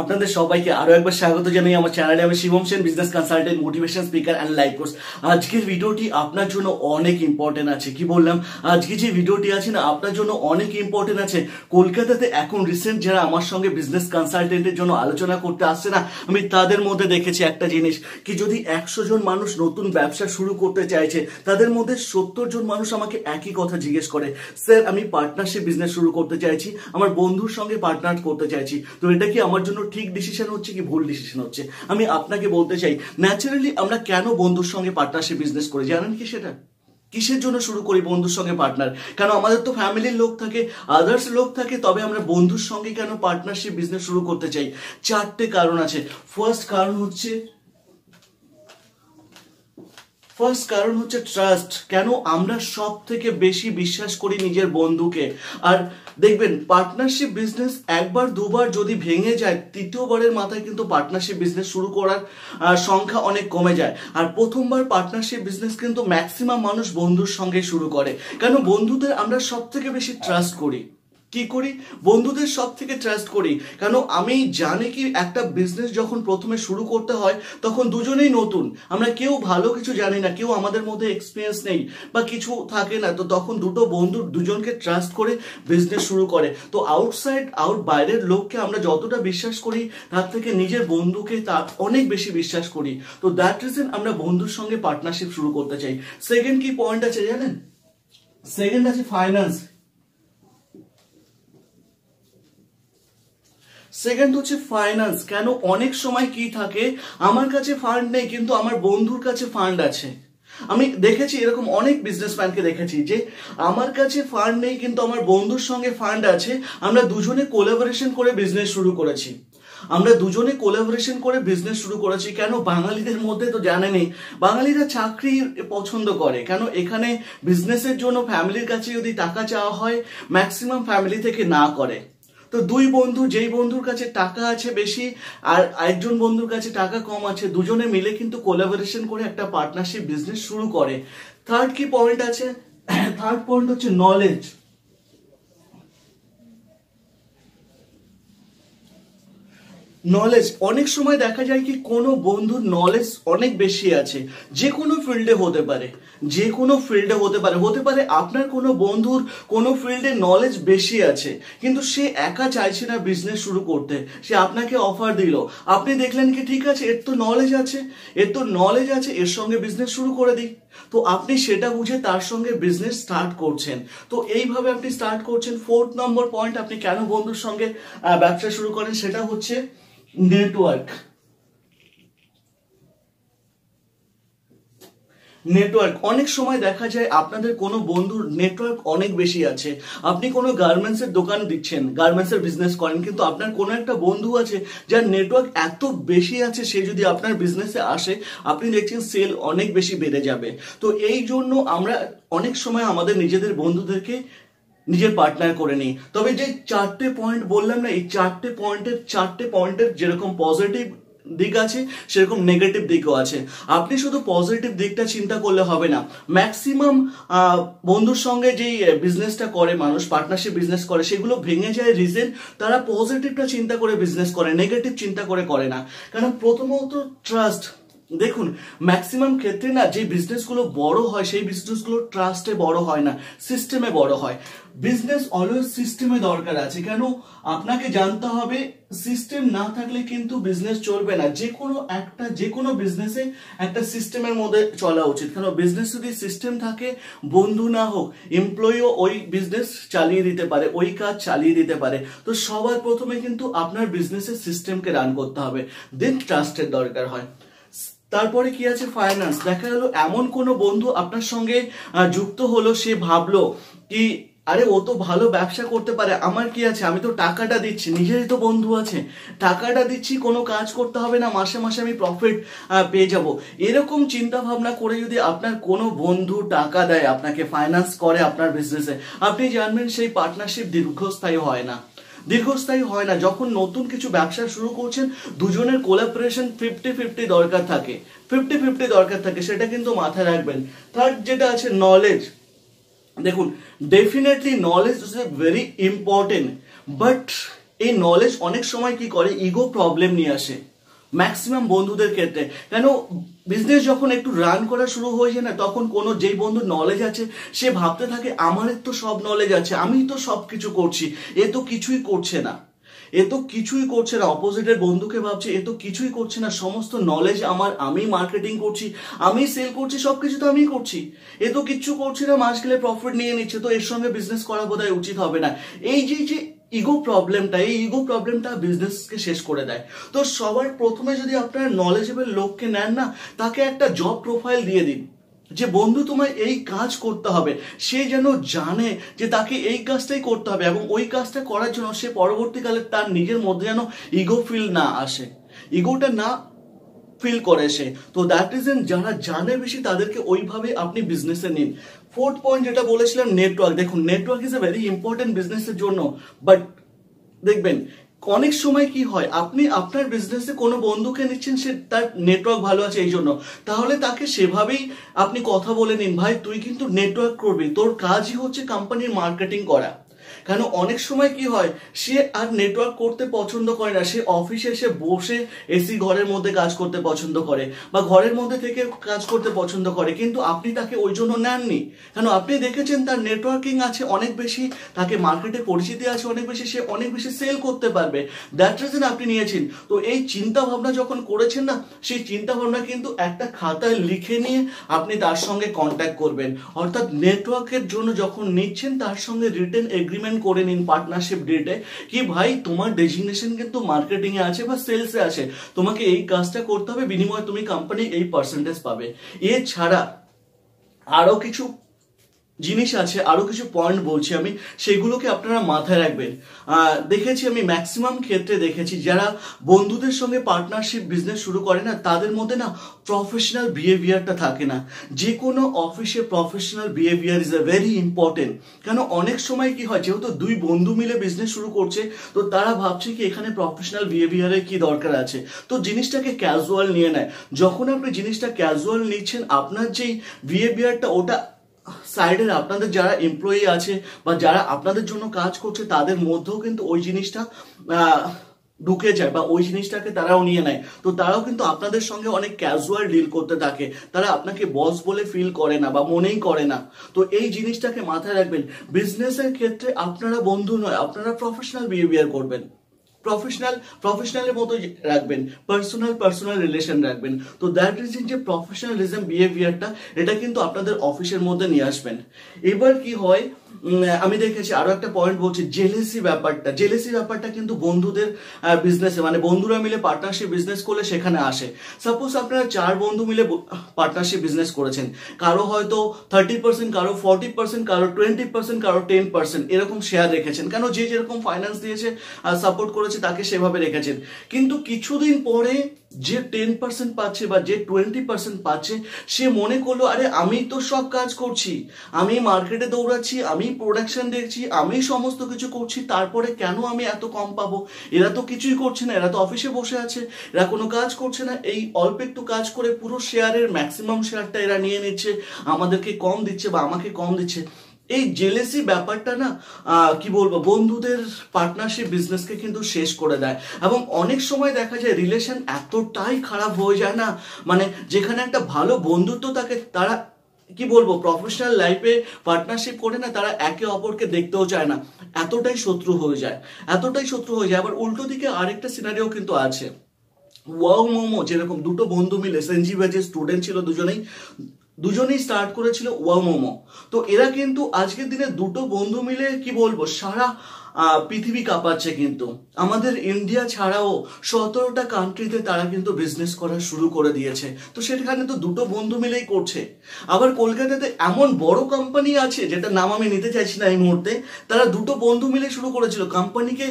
আপনাদের সবাইকে আরো একবার স্বাগত জানাই আমার চ্যানেলে আমি Shivam Sen business consultant motivation speaker and life course আজকের ভিডিওটি আপনার জন্য অনেক ইম্পর্টেন্ট আছে কি বললাম আজকে যে ভিডিওটি আছে না আপনার জন্য অনেক ইম্পর্টেন্ট আছে কলকাতাতে এখন রিসেন্ট যারা আমার সঙ্গে বিজনেস কনসালটেন্টের জন্য আলোচনা করতে আসছে না আমি তাদের মধ্যে দেখেছি একটা জিনিস কি যদি একশো জন মানুষ নতুন ব্যবসা শুরু করতে চাইছে তাদের মধ্যে সত্তর জন মানুষ আমাকে একই কথা জিজ্ঞেস করে স্যার আমি পার্টনারশিপ বিজনেস শুরু করতে চাইছি আমার বন্ধুর সঙ্গে পার্টনার করতে চাইছি তো এটা কি আমার জন্য ঠিক ডিসিশন হচ্ছে কি ভুল ডিসিশন হচ্ছে আমি আপনাকে বলতে চাই ন্যাচারালি আমরা কেন বন্ধুর সঙ্গে পার্টনারশিপ বিজনেস করি জানেন কি সেটা কিসের জন্য শুরু করি বন্ধুর সঙ্গে পার্টনার কেন আমাদের তো ফ্যামিলির লোক থাকে আদার্স লোক থাকে তবে আমরা বন্ধুর সঙ্গে কেন পার্টনারশিপ বিজনেস শুরু করতে চাই চারটে কারণ আছে ফার্স্ট কারণ হচ্ছে ফার্স্ট কারণ হচ্ছে ট্রাস্ট কেন আমরা সব থেকে বেশি বিশ্বাস করি নিজের বন্ধুকে আর দেখবেন পার্টনারশিপ বিজনেস একবার দুবার যদি ভেঙে যায় তৃতীয়বারের মাথায় কিন্তু পার্টনারশিপ বিজনেস শুরু করার সংখ্যা অনেক কমে যায় আর প্রথমবার পার্টনারশিপ বিজনেস কিন্তু ম্যাক্সিমাম মানুষ বন্ধুর সঙ্গে শুরু করে কেন বন্ধুদের আমরা সব থেকে বেশি ট্রাস্ট করি কি করি বন্ধুদের সব থেকে ট্রাস্ট করি কেন আমি জানি কি একটা বিজনেস যখন প্রথমে শুরু করতে হয় তখন দুজনেই নতুন আমরা কেউ ভালো কিছু জানি না কেউ আমাদের মধ্যে এক্সপিরিয়েন্স নেই বা কিছু থাকে না তো তখন দুটো বন্ধু দুজনকে ট্রাস্ট করে বিজনেস শুরু করে তো আউটসাইড আউট বাইরের লোককে আমরা যতটা বিশ্বাস করি তার থেকে নিজের বন্ধুকে তার অনেক বেশি বিশ্বাস করি তো দ্যাট রিজন আমরা বন্ধুর সঙ্গে পার্টনারশিপ শুরু করতে চাই সেকেন্ড কি পয়েন্ট আছে জানেন সেকেন্ড আছে ফাইন্যান্স সেকেন্ড হচ্ছে ফাইন্যান্স কেন অনেক সময় কি থাকে আমার কাছে ফান্ড নেই কিন্তু আমার বন্ধুর কাছে ফান্ড আছে আমি দেখেছি এরকম অনেক বিজনেসম্যানকে দেখেছি যে আমার কাছে ফান্ড নেই কিন্তু আমার বন্ধুর সঙ্গে ফান্ড আছে আমরা দুজনে কোলাবোরেশন করে বিজনেস শুরু করেছি আমরা দুজনে কোলাবোরেশন করে বিজনেস শুরু করেছি কেন বাঙালিদের মধ্যে তো জানেনি বাঙালিরা চাকরি পছন্দ করে কেন এখানে বিজনেসের জন্য ফ্যামিলির কাছে যদি টাকা চাওয়া হয় ম্যাক্সিমাম ফ্যামিলি থেকে না করে তো দুই বন্ধু যেই বন্ধুর কাছে টাকা আছে বেশি আর একজন বন্ধুর কাছে টাকা কম আছে দুজনে মিলে কিন্তু কোলাবোরেশন করে একটা পার্টনারশিপ বিজনেস শুরু করে থার্ড কি পয়েন্ট আছে থার্ড পয়েন্ট হচ্ছে নলেজ নলেজ অনেক সময় দেখা যায় কি কোনো বন্ধুর নলেজ অনেক বেশি আছে যে কোনো ফিল্ডে হতে পারে যে কোনো ফিল্ডে হতে পারে হতে পারে আপনার কোনো বন্ধুর কোনো ফিল্ডে নলেজ বেশি আছে কিন্তু সে একা চাইছে না বিজনেস শুরু করতে সে আপনাকে অফার দিল আপনি দেখলেন কি ঠিক আছে এর তো নলেজ আছে এর তো নলেজ আছে এর সঙ্গে বিজনেস শুরু করে দিই তো আপনি সেটা বুঝে তার সঙ্গে বিজনেস স্টার্ট করছেন তো এইভাবে আপনি স্টার্ট করছেন ফোর্থ নম্বর পয়েন্ট আপনি কেন বন্ধুর সঙ্গে ব্যবসা শুরু করেন সেটা হচ্ছে নেটওয়ার্ক নেটওয়ার্ক অনেক সময় দেখা যায় আপনাদের কোনো বন্ধুর নেটওয়ার্ক অনেক বেশি আছে আপনি কোনো গার্মেন্টসের দোকান দিচ্ছেন গার্মেন্টসের বিজনেস করেন কিন্তু আপনার কোনো একটা বন্ধু আছে যার নেটওয়ার্ক এত বেশি আছে সে যদি আপনার বিজনেসে আসে আপনি দেখছেন সেল অনেক বেশি বেড়ে যাবে তো এই জন্য আমরা অনেক সময় আমাদের নিজেদের বন্ধুদেরকে নিজের পার্টনার করে নিই তবে যে চারটে পয়েন্ট বললাম না এই চারটে পয়েন্টের চারটে পয়েন্টের যেরকম পজিটিভ দিক আছে সেরকম নেগেটিভ দিকও আছে আপনি শুধু পজিটিভ দিকটা চিন্তা করলে হবে না ম্যাক্সিমাম বন্ধুর সঙ্গে যেই বিজনেসটা করে মানুষ পার্টনারশিপ বিজনেস করে সেগুলো ভেঙে যায় রিজেন তারা পজিটিভটা চিন্তা করে বিজনেস করে নেগেটিভ চিন্তা করে করে না কারণ প্রথমত ট্রাস্ট দেখুন ম্যাক্সিমাম ক্ষেত্রে না যে বিজনেসগুলো বড় হয় সেই বিজনেসগুলো ট্রাস্টে বড় হয় না সিস্টেমে বড় হয় বিজনেস অলওয়েজ সিস্টেমে দরকার আছে কেন আপনাকে জানতে হবে সিস্টেম না থাকলে কিন্তু বিজনেস চলবে না যে কোনো একটা যে কোনো বিজনেসে একটা সিস্টেমের মধ্যে চলা উচিত কারণ বিজনেস যদি সিস্টেম থাকে বন্ধু না হোক এমপ্লয়িও ওই বিজনেস চালিয়ে দিতে পারে ওই কাজ চালিয়ে দিতে পারে তো সবার প্রথমে কিন্তু আপনার বিজনেসের সিস্টেমকে রান করতে হবে দেন ট্রাস্টের দরকার হয় তারপরে কি আছে ফাইন্যান্স দেখা গেলো এমন কোনো বন্ধু আপনার সঙ্গে যুক্ত হলো সে ভাবলো কি আরে ও তো ভালো ব্যবসা করতে পারে আমার কি আছে আমি তো টাকাটা দিচ্ছি নিজেরই তো বন্ধু আছে টাকাটা দিচ্ছি কোনো কাজ করতে হবে না মাসে মাসে আমি প্রফিট পেয়ে যাব এরকম চিন্তা ভাবনা করে যদি আপনার কোনো বন্ধু টাকা দেয় আপনাকে ফাইন্যান্স করে আপনার বিজনেসে আপনি জানবেন সেই পার্টনারশিপ দীর্ঘস্থায়ী হয় না দীর্ঘস্থায়ী হয় না যখন নতুন কিছু ব্যবসা শুরু করছেন দুজনের কোলাপারেশন ফিফটি ফিফটি দরকার থাকে ফিফটি ফিফটি দরকার থাকে সেটা কিন্তু মাথায় রাখবেন থার্ড যেটা আছে নলেজ দেখুন definitely knowledge is a very important but এই নলেজ অনেক সময় কি করে ইগো প্রবলেম নিয়ে আসে ম্যাক্সিমাম বন্ধুদের ক্ষেত্রে কেন বিজনেস যখন একটু রান করা শুরু হয়েছে না তখন কোনো যেই বন্ধুর নলেজ আছে সে ভাবতে থাকে আমার তো সব নলেজ আছে আমি তো সব কিছু করছি এ তো কিছুই করছে না এ তো কিছুই করছে না অপোজিটের বন্ধুকে ভাবছে এ তো কিছুই করছে না সমস্ত নলেজ আমার আমি মার্কেটিং করছি আমি সেল করছি সব কিছু তো আমি করছি এ তো কিচ্ছু করছে না মাস গেলে প্রফিট নিয়ে নিচ্ছে তো এর সঙ্গে বিজনেস করা বোধহয় উচিত হবে না এই যে যে ইগো প্রবলেমটা এই ইগো প্রবলেমটা বিজনেসকে শেষ করে দেয় তো সবার প্রথমে যদি আপনার নলেজেবল লোককে নেন না তাকে একটা জব প্রোফাইল দিয়ে দিন যে বন্ধু তোমায় এই কাজ করতে হবে সে যেন জানে যে তাকে এই কাজটাই করতে হবে এবং ওই কাজটা করার জন্য সে পরবর্তীকালে তার নিজের মধ্যে যেন ইগো ফিল না আসে ইগোটা না ফিল করে সে তো দ্যাট রিজন যারা জানে বেশি তাদেরকে ওইভাবে আপনি বিজনেসে নিন ফোর্থ পয়েন্ট যেটা বলেছিলাম নেটওয়ার্ক দেখুন network is a very important বিজনেসের জন্য বাট দেখবেন অনেক সময় কি হয় আপনি আপনার বিজনেসে কোনো বন্ধুকে নিচ্ছেন সে তার নেটওয়ার্ক ভালো আছে এই জন্য তাহলে তাকে সেভাবেই আপনি কথা বলে নিন ভাই তুই কিন্তু নেটওয়ার্ক করবি তোর কাজই হচ্ছে কোম্পানির মার্কেটিং করা কারণ অনেক সময় কি হয় সে আর নেটওয়ার্ক করতে পছন্দ করে না সে অফিসে এসে বসে এসি ঘরের মধ্যে কাজ করতে পছন্দ করে বা ঘরের মধ্যে থেকে কাজ করতে পছন্দ করে কিন্তু আপনি তাকে ওই জন্য নেননি কেন আপনি দেখেছেন তার নেটওয়ার্কিং আছে অনেক বেশি তাকে মার্কেটে পরিচিতি আছে অনেক বেশি সে অনেক বেশি সেল করতে পারবে দ্যাট রিজন আপনি নিয়েছেন তো এই চিন্তা ভাবনা যখন করেছেন না সেই চিন্তা ভাবনা কিন্তু একটা খাতায় লিখে নিয়ে আপনি তার সঙ্গে কন্ট্যাক্ট করবেন অর্থাৎ নেটওয়ার্কের জন্য যখন নিচ্ছেন তার সঙ্গে রিটেন এগ্রিমেন্ট এগ্রিমেন্ট করে নিন পার্টনারশিপ ডেটে কি ভাই তোমার ডেজিগনেশন কিন্তু মার্কেটিংয়ে আছে বা সেলসে আছে তোমাকে এই কাজটা করতে হবে বিনিময়ে তুমি কোম্পানি এই পার্সেন্টেজ পাবে এছাড়া আরও কিছু জিনিস আছে আরও কিছু পয়েন্ট বলছি আমি সেগুলোকে আপনারা মাথায় রাখবেন দেখেছি আমি ম্যাক্সিমাম ক্ষেত্রে দেখেছি যারা বন্ধুদের সঙ্গে পার্টনারশিপ বিজনেস শুরু করে না তাদের মধ্যে না প্রফেশনাল বিহেভিয়ারটা থাকে না যে কোনো অফিসে professional behaviour is a very important কেন অনেক সময় কি হয় যেহেতু দুই বন্ধু মিলে বিজনেস শুরু করছে তো তারা ভাবছে কি এখানে প্রফেশনাল বিহেভিয়ারের কি দরকার আছে তো জিনিসটাকে ক্যাজুয়াল নিয়ে নেয় যখন আপনি জিনিসটা ক্যাজুয়াল নিচ্ছেন আপনার যেই বিহেভিয়ারটা ওটা সাইডের আপনাদের যারা এমপ্লয়ি আছে বা যারা আপনাদের জন্য কাজ করছে তাদের মধ্যেও কিন্তু ওই জিনিসটা ঢুকে যায় বা ওই জিনিসটাকে তারাও নিয়ে নেয় তো তারাও কিন্তু আপনাদের সঙ্গে অনেক ক্যাজুয়াল ডিল করতে থাকে তারা আপনাকে বস বলে ফিল করে না বা মনেই করে না তো এই জিনিসটাকে মাথায় রাখবেন বিজনেসের ক্ষেত্রে আপনারা বন্ধু নয় আপনারা প্রফেশনাল বিহেভিয়ার করবেন প্রফেশনাল প্রফেশনালের মতো রাখবেন পার্সোনাল পার্সোনাল রিলেশন রাখবেন তো দ্যাট রিজন যে প্রফেশনালিজম বিহেভিয়ারটা এটা কিন্তু আপনাদের অফিসের মধ্যে নিয়ে আসবেন এবার কি হয় আমি দেখেছি আরো একটা পয়েন্ট বলছি জেলেসি ব্যাপারটা জেলেসি ব্যাপারটা কিন্তু বন্ধুদের বিজনেসে মানে বন্ধুরা মিলে পার্টনারশিপ বিজনেস করলে সেখানে আসে সাপোজ আপনারা চার বন্ধু মিলে পার্টনারশিপ বিজনেস করেছেন কারো হয়তো থার্টি পার্সেন্ট কারো ফর্টি পার্সেন্ট কারো টোয়েন্টি পার্সেন্ট কারো টেন পার্সেন্ট এরকম শেয়ার রেখেছেন কেন যে যেরকম ফাইন্যান্স দিয়েছে সাপোর্ট করেছে তাকে সেভাবে রেখেছেন কিন্তু কিছুদিন পরে যে টেন পার্সেন্ট পাচ্ছে বা যে টোয়েন্টি পার্সেন্ট পাচ্ছে সে মনে করলো আরে আমি তো সব কাজ করছি আমি মার্কেটে দৌড়াচ্ছি আমি প্রোডাকশন দেখছি আমি সমস্ত কিছু করছি তারপরে কেন আমি এত কম পাবো এরা তো কিছুই করছে না এরা তো অফিসে বসে আছে এরা কোনো কাজ করছে না এই অল্প একটু কাজ করে পুরো শেয়ারের ম্যাক্সিমাম শেয়ারটা এরা নিয়ে নিচ্ছে আমাদেরকে কম দিচ্ছে বা আমাকে কম দিচ্ছে এই জেলেসি ব্যাপারটা না কি বলবো বন্ধুদের পার্টনারশিপ বিজনেসকে কিন্তু শেষ করে দেয় এবং অনেক সময় দেখা যায় রিলেশন এতটাই খারাপ হয়ে যায় না মানে যেখানে একটা ভালো বন্ধুত্ব তাকে তারা কি বলবো প্রফেশনাল লাইফে পার্টনারশিপ করে না তারা একে অপরকে দেখতেও চায় না এতটাই শত্রু হয়ে যায় এতটাই শত্রু হয়ে যায় আবার উল্টো দিকে আরেকটা সিনারিও কিন্তু আছে ওয়াও মোমো যেরকম দুটো বন্ধু মিলে সেনজি ব্যাচের স্টুডেন্ট ছিল দুজনেই দুজনেই স্টার্ট করেছিল ওয়া মোমো তো এরা কিন্তু আজকের দিনে দুটো বন্ধু মিলে কি বলবো সারা পৃথিবী কাঁপাচ্ছে কিন্তু আমাদের ইন্ডিয়া ছাড়াও সতেরোটা কান্ট্রিতে তারা কিন্তু বিজনেস করা শুরু করে দিয়েছে তো সেখানে তো দুটো বন্ধু মিলেই করছে আবার কলকাতাতে এমন বড় কোম্পানি আছে যেটা নাম আমি নিতে চাইছি না এই মুহূর্তে তারা দুটো বন্ধু মিলে শুরু করেছিল কোম্পানিকে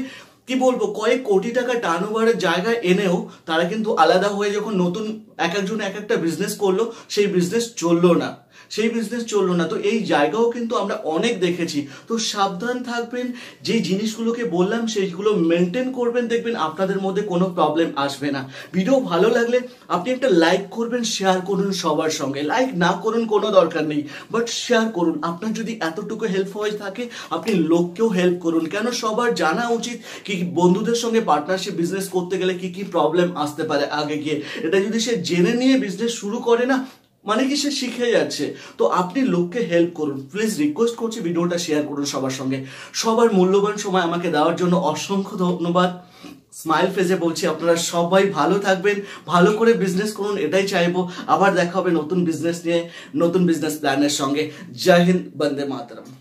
কি বলবো কয়েক কোটি টাকা টার্নওভারের জায়গা এনেও তারা কিন্তু আলাদা হয়ে যখন নতুন এক একজন এক একটা বিজনেস করলো সেই বিজনেস চললো না সেই বিজনেস চললো না তো এই জায়গাও কিন্তু আমরা অনেক দেখেছি তো সাবধান থাকবেন যে জিনিসগুলোকে বললাম সেইগুলো মেনটেন করবেন দেখবেন আপনাদের মধ্যে কোনো প্রবলেম আসবে না ভিডিও ভালো লাগলে আপনি একটা লাইক করবেন শেয়ার করুন সবার সঙ্গে লাইক না করুন কোনো দরকার নেই বাট শেয়ার করুন আপনার যদি এতটুকু হেল্প হয়ে থাকে আপনি লোককেও হেল্প করুন কেন সবার জানা উচিত কি বন্ধুদের সঙ্গে পার্টনারশিপ বিজনেস করতে গেলে কি কি প্রবলেম আসতে পারে আগে গিয়ে এটা যদি সে জেনে নিয়ে বিজনেস শুরু করে না মানে কি সে শিখে যাচ্ছে তো আপনি লোককে হেল্প করুন প্লিজ রিকোয়েস্ট করছি ভিডিওটা শেয়ার করুন সবার সঙ্গে সবার মূল্যবান সময় আমাকে দেওয়ার জন্য অসংখ্য ধন্যবাদ স্মাইল ফেজে বলছি আপনারা সবাই ভালো থাকবেন ভালো করে বিজনেস করুন এটাই চাইবো আবার দেখা হবে নতুন বিজনেস নিয়ে নতুন বিজনেস প্ল্যানের সঙ্গে জয় হিন্দ বন্দে মাতরম